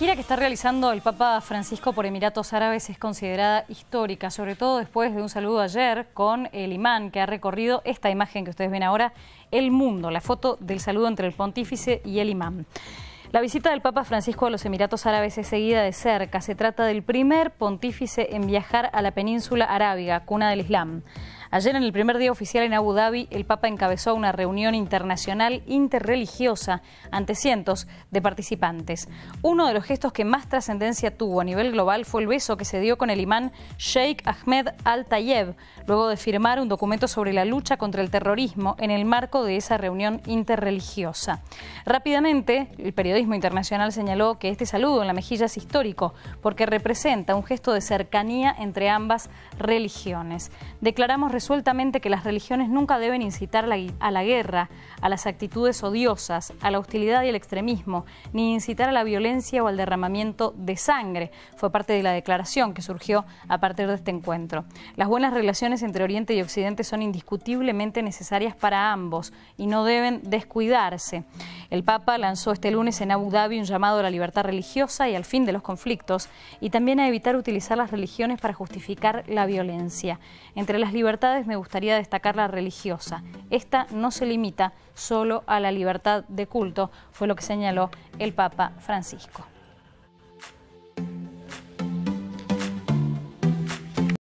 gira que está realizando el Papa Francisco por Emiratos Árabes es considerada histórica, sobre todo después de un saludo ayer con el imán que ha recorrido esta imagen que ustedes ven ahora, el mundo, la foto del saludo entre el pontífice y el imán. La visita del Papa Francisco a los Emiratos Árabes es seguida de cerca. Se trata del primer pontífice en viajar a la península arábiga, cuna del Islam. Ayer en el primer día oficial en Abu Dhabi, el Papa encabezó una reunión internacional interreligiosa ante cientos de participantes. Uno de los gestos que más trascendencia tuvo a nivel global fue el beso que se dio con el imán Sheikh Ahmed Al-Tayeb, luego de firmar un documento sobre la lucha contra el terrorismo en el marco de esa reunión interreligiosa. Rápidamente, el periodismo internacional señaló que este saludo en la mejilla es histórico porque representa un gesto de cercanía entre ambas religiones. Declaramos resueltamente que las religiones nunca deben incitar a la guerra, a las actitudes odiosas, a la hostilidad y el extremismo, ni incitar a la violencia o al derramamiento de sangre. Fue parte de la declaración que surgió a partir de este encuentro. Las buenas relaciones entre Oriente y Occidente son indiscutiblemente necesarias para ambos y no deben descuidarse. El Papa lanzó este lunes en Abu Dhabi un llamado a la libertad religiosa y al fin de los conflictos y también a evitar utilizar las religiones para justificar la violencia. Entre las libertades me gustaría destacar la religiosa. Esta no se limita solo a la libertad de culto, fue lo que señaló el Papa Francisco.